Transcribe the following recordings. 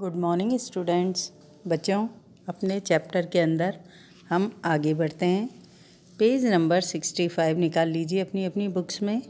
good morning students बच्चों अपने chapter के अंदर हम आगे बढ़ते हैं पेज नंबर सिक्सटी फाइव निकाल लीजिए अपनी अपनी बुक्स में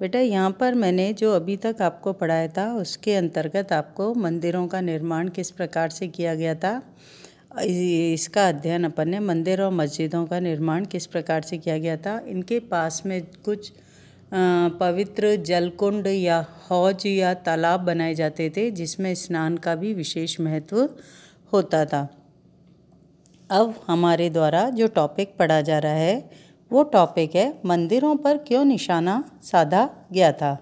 बेटा यहाँ पर मैंने जो अभी तक आपको पढ़ाया था उसके अंतर्गत आपको मंदिरों का निर्माण किस प्रकार से किया गया था इसका अध्ययन अपन ने मंदिर और मस्जिदों का निर्माण किस प्रकार से किया गया था इनके पास में कुछ पवित्र जलकुंड या हौज या तालाब बनाए जाते थे जिसमें स्नान का भी विशेष महत्व होता था अब हमारे द्वारा जो टॉपिक पढ़ा जा रहा है वो टॉपिक है मंदिरों पर क्यों निशाना साधा गया था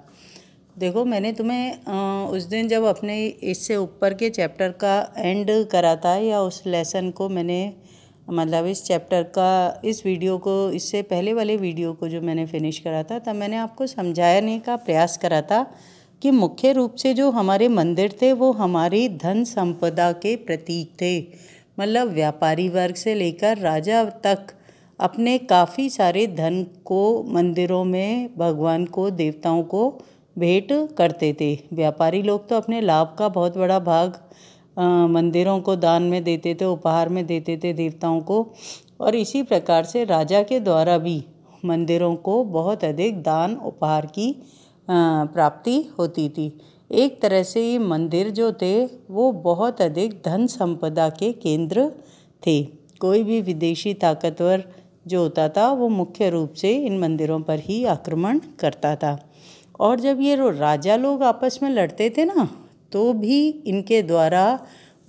देखो मैंने तुम्हें उस दिन जब अपने इससे ऊपर के चैप्टर का एंड करा था या उस लेसन को मैंने मतलब इस चैप्टर का इस वीडियो को इससे पहले वाले वीडियो को जो मैंने फिनिश करा था तब मैंने आपको समझाने का प्रयास करा था कि मुख्य रूप से जो हमारे मंदिर थे वो हमारी धन संपदा के प्रतीक थे मतलब व्यापारी वर्ग से लेकर राजा तक अपने काफ़ी सारे धन को मंदिरों में भगवान को देवताओं को भेंट करते थे व्यापारी लोग तो अपने लाभ का बहुत बड़ा भाग मंदिरों को दान में देते थे उपहार में देते थे देवताओं को और इसी प्रकार से राजा के द्वारा भी मंदिरों को बहुत अधिक दान उपहार की प्राप्ति होती थी एक तरह से ये मंदिर जो थे वो बहुत अधिक धन संपदा के केंद्र थे कोई भी विदेशी ताकतवर जो होता था वो मुख्य रूप से इन मंदिरों पर ही आक्रमण करता था और जब ये राजा लोग आपस में लड़ते थे ना तो भी इनके द्वारा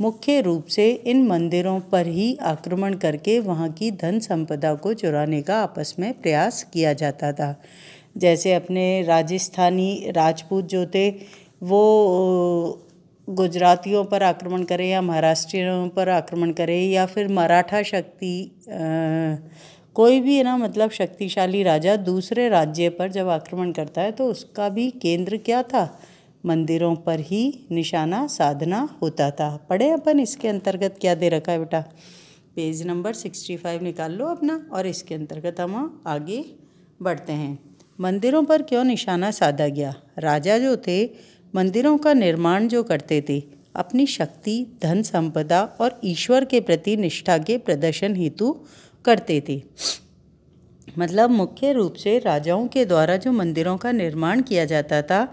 मुख्य रूप से इन मंदिरों पर ही आक्रमण करके वहाँ की धन संपदा को चुराने का आपस में प्रयास किया जाता था जैसे अपने राजस्थानी राजपूत जो थे वो गुजरातियों पर आक्रमण करें या महाराष्ट्रियों पर आक्रमण करें या फिर मराठा शक्ति कोई भी है ना मतलब शक्तिशाली राजा दूसरे राज्य पर जब आक्रमण करता है तो उसका भी केंद्र क्या था मंदिरों पर ही निशाना साधना होता था पढ़े अपन इसके अंतर्गत क्या दे रखा है बेटा पेज नंबर सिक्सटी फाइव निकाल लो अपना और इसके अंतर्गत हम आगे बढ़ते हैं मंदिरों पर क्यों निशाना साधा गया राजा जो थे मंदिरों का निर्माण जो करते थे अपनी शक्ति धन संपदा और ईश्वर के प्रति निष्ठा के प्रदर्शन हेतु करते थे मतलब मुख्य रूप से राजाओं के द्वारा जो मंदिरों का निर्माण किया जाता था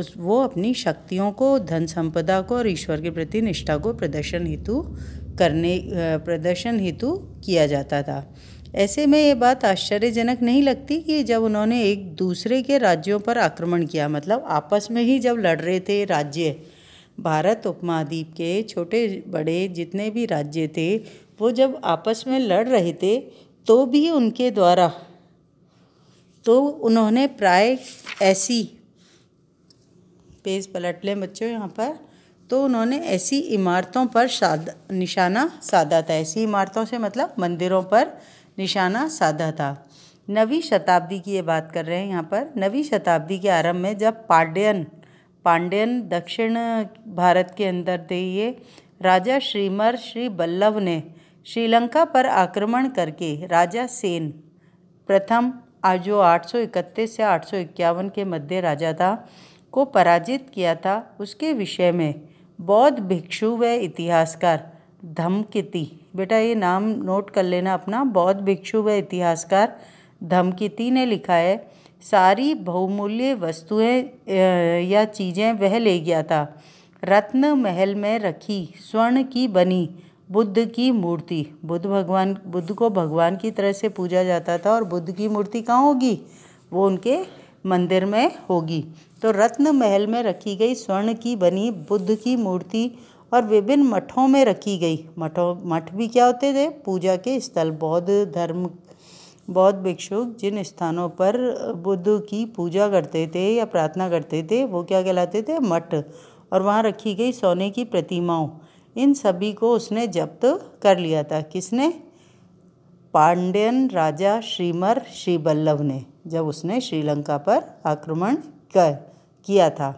उस वो अपनी शक्तियों को धन संपदा को और ईश्वर के प्रति निष्ठा को प्रदर्शन हेतु करने प्रदर्शन हेतु किया जाता था ऐसे में ये बात आश्चर्यजनक नहीं लगती कि जब उन्होंने एक दूसरे के राज्यों पर आक्रमण किया मतलब आपस में ही जब लड़ रहे थे राज्य भारत उपमहाद्वीप के छोटे बड़े जितने भी राज्य थे वो जब आपस में लड़ रहे थे तो भी उनके द्वारा तो उन्होंने प्राय ऐसी पेज पलट लें बच्चों यहाँ पर तो उन्होंने ऐसी इमारतों पर साध निशाना साधा था ऐसी इमारतों से मतलब मंदिरों पर निशाना साधा था नवी शताब्दी की ये बात कर रहे हैं यहाँ पर नवी शताब्दी के आरंभ में जब पांड्यन पांड्यन दक्षिण भारत के अंदर थे ये राजा श्रीमर श्री बल्लभ ने श्रीलंका पर आक्रमण करके राजा सेन प्रथम आज जो 831 से 851 के मध्य राजा था को पराजित किया था उसके विषय में बौद्ध भिक्षु व इतिहासकार धमकिति बेटा ये नाम नोट कर लेना अपना बौद्ध भिक्षु व इतिहासकार धमकिति ने लिखा है सारी बहुमूल्य वस्तुएं या चीज़ें वह ले गया था रत्न महल में रखी स्वर्ण की बनी बुद्ध की मूर्ति बुद्ध भगवान बुद्ध को भगवान की तरह से पूजा जाता था और बुद्ध की मूर्ति कहाँ होगी वो उनके मंदिर में होगी तो रत्न महल में रखी गई स्वर्ण की बनी बुद्ध की मूर्ति और विभिन्न मठों में रखी गई मठों मठ भी क्या होते थे पूजा के स्थल बौद्ध धर्म बौद्ध भिक्षु जिन स्थानों पर बुद्ध की पूजा करते थे या प्रार्थना करते थे वो क्या कहलाते थे मठ और वहाँ रखी गई सोने की प्रतिमाओं इन सभी को उसने जब्त कर लिया था किसने पांड्यन राजा श्रीमर श्री बल्लभ ने जब उसने श्रीलंका पर आक्रमण कर किया था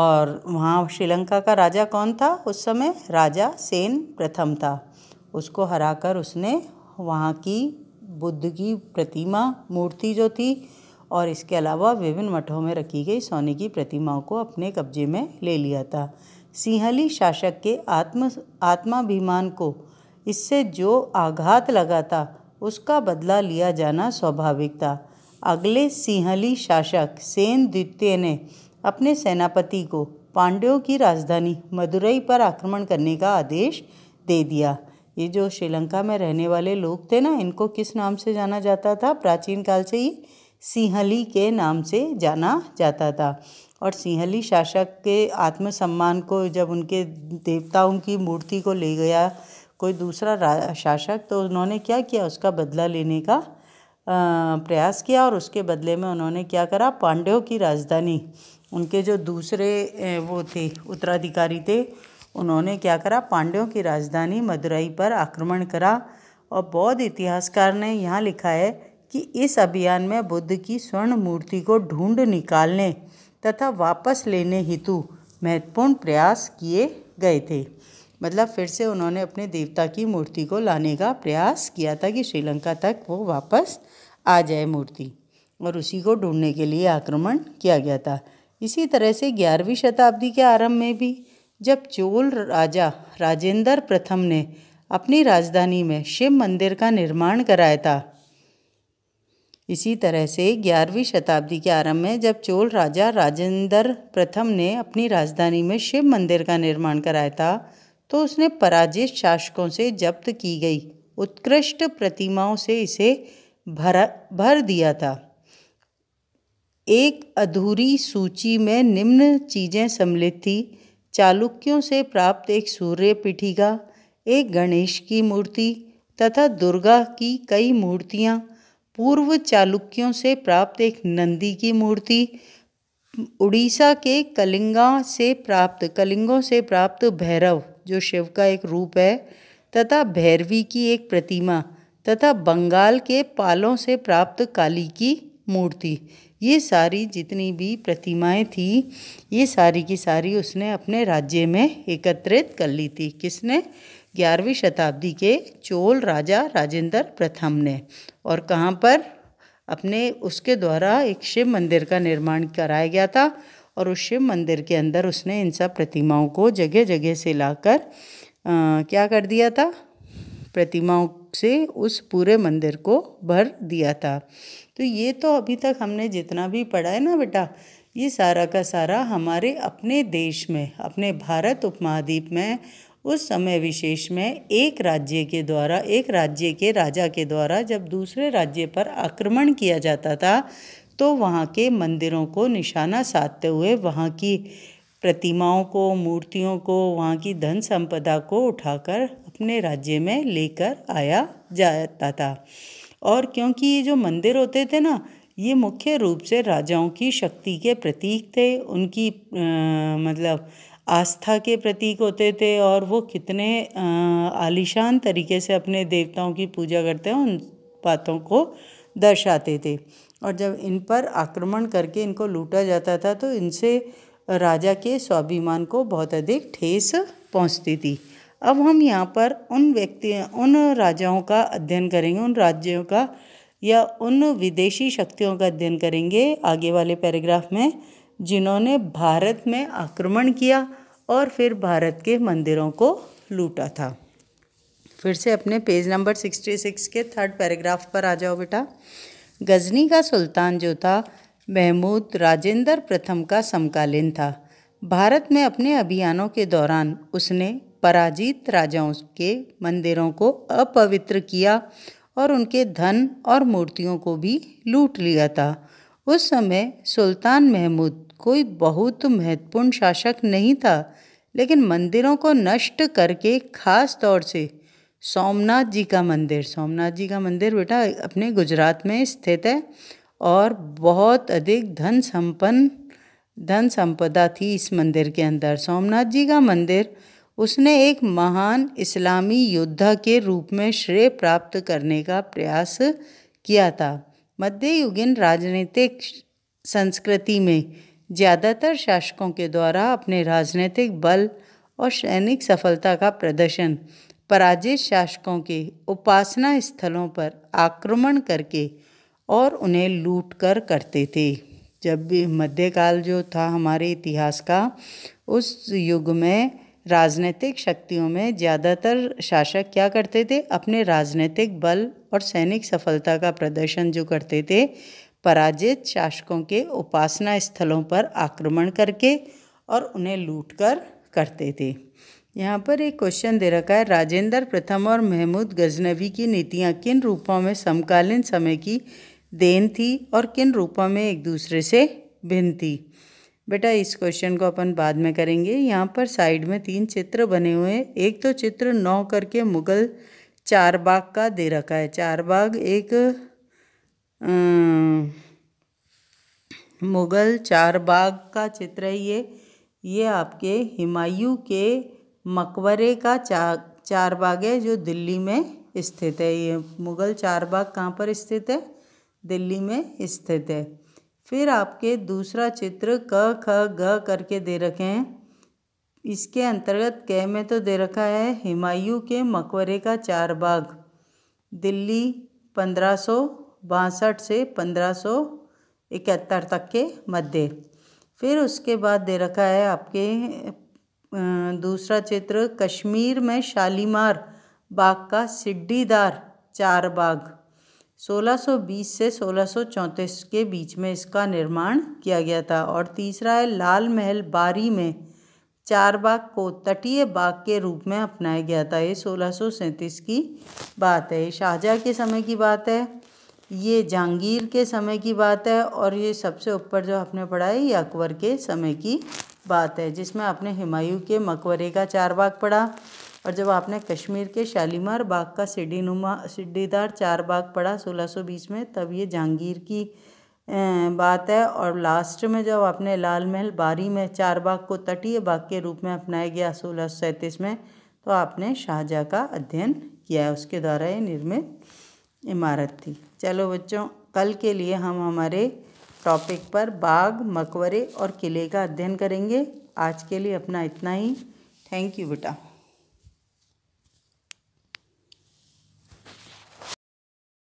और वहाँ श्रीलंका का राजा कौन था उस समय राजा सेन प्रथम था उसको हराकर उसने वहाँ की बुद्ध की प्रतिमा मूर्ति जो थी और इसके अलावा विभिन्न मठों में रखी गई सोने की प्रतिमाओं को अपने कब्जे में ले लिया था सिंहली शासक के आत्म आत्माभिमान को इससे जो आघात लगा था उसका बदला लिया जाना स्वाभाविक था अगले सिंहली शासक सेन द्वितीय ने अपने सेनापति को पांड्यों की राजधानी मदुरई पर आक्रमण करने का आदेश दे दिया ये जो श्रीलंका में रहने वाले लोग थे ना इनको किस नाम से जाना जाता था प्राचीन काल से ही सिंहली के नाम से जाना जाता था और सिंहली शासक के आत्मसम्मान को जब उनके देवताओं की मूर्ति को ले गया कोई दूसरा शासक तो उन्होंने क्या किया उसका बदला लेने का प्रयास किया और उसके बदले में उन्होंने क्या करा पांडवों की राजधानी उनके जो दूसरे वो थे उत्तराधिकारी थे उन्होंने क्या करा पांड्यों की राजधानी मदुरई पर आक्रमण करा और बौद्ध इतिहासकार ने यहाँ लिखा है कि इस अभियान में बुद्ध की स्वर्ण मूर्ति को ढूंढ निकालने तथा वापस लेने हेतु महत्वपूर्ण प्रयास किए गए थे मतलब फिर से उन्होंने अपने देवता की मूर्ति को लाने का प्रयास किया था कि श्रीलंका तक वो वापस आ जाए मूर्ति और उसी को ढूंढने के लिए आक्रमण किया गया था इसी तरह से ग्यारहवीं शताब्दी के आरंभ में भी जब चोल राजा राजेंद्र प्रथम ने अपनी राजधानी में शिव मंदिर का निर्माण कराया था इसी तरह से ग्यारहवीं शताब्दी के आरंभ में जब चोल राजा राजेंद्र प्रथम ने अपनी राजधानी में शिव मंदिर का निर्माण कराया था तो उसने पराजित शासकों से जब्त की गई उत्कृष्ट प्रतिमाओं से इसे भरा भर दिया था एक अधूरी सूची में निम्न चीज़ें सम्मिलित थी चालुक्यों से प्राप्त एक सूर्य पीठिका एक गणेश की मूर्ति तथा दुर्गा की कई मूर्तियाँ पूर्व चालुक्यों से प्राप्त एक नंदी की मूर्ति उड़ीसा के कलिंगा से प्राप्त कलिंगों से प्राप्त भैरव जो शिव का एक रूप है तथा भैरवी की एक प्रतिमा तथा बंगाल के पालों से प्राप्त काली की मूर्ति ये सारी जितनी भी प्रतिमाएं थी ये सारी की सारी उसने अपने राज्य में एकत्रित कर ली थी किसने ग्यारहवीं शताब्दी के चोल राजा राजेंद्र प्रथम ने और कहाँ पर अपने उसके द्वारा एक शिव मंदिर का निर्माण कराया गया था और उस शिव मंदिर के अंदर उसने इन सब प्रतिमाओं को जगह जगह से लाकर क्या कर दिया था प्रतिमाओं से उस पूरे मंदिर को भर दिया था तो ये तो अभी तक हमने जितना भी पढ़ा है ना बेटा ये सारा का सारा हमारे अपने देश में अपने भारत उपमहाद्वीप में उस समय विशेष में एक राज्य के द्वारा एक राज्य के राजा के द्वारा जब दूसरे राज्य पर आक्रमण किया जाता था तो वहाँ के मंदिरों को निशाना साधते हुए वहाँ की प्रतिमाओं को मूर्तियों को वहाँ की धन संपदा को उठाकर अपने राज्य में लेकर आया जाता था और क्योंकि ये जो मंदिर होते थे ना ये मुख्य रूप से राजाओं की शक्ति के प्रतीक थे उनकी आ, मतलब आस्था के प्रतीक होते थे और वो कितने आलिशान तरीके से अपने देवताओं की पूजा करते हैं उन बातों को दर्शाते थे और जब इन पर आक्रमण करके इनको लूटा जाता था तो इनसे राजा के स्वाभिमान को बहुत अधिक ठेस पहुंचती थी अब हम यहाँ पर उन व्यक्ति उन राजाओं का अध्ययन करेंगे उन राज्यों का या उन विदेशी शक्तियों का अध्ययन करेंगे आगे वाले पैराग्राफ में जिन्होंने भारत में आक्रमण किया और फिर भारत के मंदिरों को लूटा था फिर से अपने पेज नंबर सिक्सटी सिक्स के थर्ड पैराग्राफ पर आ जाओ बेटा गजनी का सुल्तान जो था महमूद राजेंद्र प्रथम का समकालीन था भारत में अपने अभियानों के दौरान उसने पराजित राजाओं के मंदिरों को अपवित्र किया और उनके धन और मूर्तियों को भी लूट लिया था उस समय सुल्तान महमूद कोई बहुत महत्वपूर्ण शासक नहीं था लेकिन मंदिरों को नष्ट करके खास तौर से सोमनाथ जी का मंदिर सोमनाथ जी का मंदिर बेटा अपने गुजरात में स्थित है और बहुत अधिक धन संपन्न धन संपदा थी इस मंदिर के अंदर सोमनाथ जी का मंदिर उसने एक महान इस्लामी योद्धा के रूप में श्रेय प्राप्त करने का प्रयास किया था मध्ययुगीन राजनीतिक संस्कृति में ज़्यादातर शासकों के द्वारा अपने राजनीतिक बल और सैनिक सफलता का प्रदर्शन पराजित शासकों के उपासना स्थलों पर आक्रमण करके और उन्हें लूट कर करते थे जब भी मध्यकाल जो था हमारे इतिहास का उस युग में राजनीतिक शक्तियों में ज़्यादातर शासक क्या करते थे अपने राजनीतिक बल और सैनिक सफलता का प्रदर्शन जो करते थे पराजित शासकों के उपासना स्थलों पर आक्रमण करके और उन्हें लूटकर करते थे यहाँ पर एक क्वेश्चन दे रखा है राजेंद्र प्रथम और महमूद गजनवी की नीतियाँ किन रूपों में समकालीन समय की देन थी और किन रूपों में एक दूसरे से भिन्न थी बेटा इस क्वेश्चन को अपन बाद में करेंगे यहाँ पर साइड में तीन चित्र बने हुए हैं एक तो चित्र नौ करके मुगल चारबाग का दे रखा है चारबाग एक मुग़ल चार बाग़ का चित्र है ये ये आपके हुमायूं के मकबरे का चा चार बाग़ है जो दिल्ली में स्थित है ये मुग़ल चार बाग़ कहाँ पर स्थित है दिल्ली में स्थित है फिर आपके दूसरा चित्र क ख ग करके दे रखे हैं इसके अंतर्गत क में तो दे रखा है हुमायूं के मकबरे का चार बाग़ दिल्ली पंद्रह सौ बासठ से पंद्रह सौ इकहत्तर तक के मध्य फिर उसके बाद दे रखा है आपके दूसरा चित्र कश्मीर में शालीमार बाग का सिड्डीदार चार बाग 1620 से 1634 के बीच में इसका निर्माण किया गया था और तीसरा है लाल महल बारी में चार बाग को तटीय बाग के रूप में अपनाया गया था ये सोलह की बात है ये शाहजहाँ के समय की बात है ये जहांगीर के समय की बात है और ये सबसे ऊपर जो आपने पढ़ा है ये अकबर के समय की बात है जिसमें आपने हिमायू के मकबरे का चार बाग पढ़ा और जब आपने कश्मीर के शालीमार बाग का नुमा सीढ़ीदार चार बाग पढ़ा सोलह में तब ये जहांगीर की बात है और लास्ट में जब आपने लाल महल बारी में चार बाग को तटीय बाग के रूप में अपनाया गया सोलह में तो आपने शाहजहाँ का अध्ययन किया है उसके द्वारा ये निर्मित इमारत थी चलो बच्चों कल के लिए हम हमारे टॉपिक पर बाग मकबरे और किले का अध्ययन करेंगे आज के लिए अपना इतना ही थैंक यू बेटा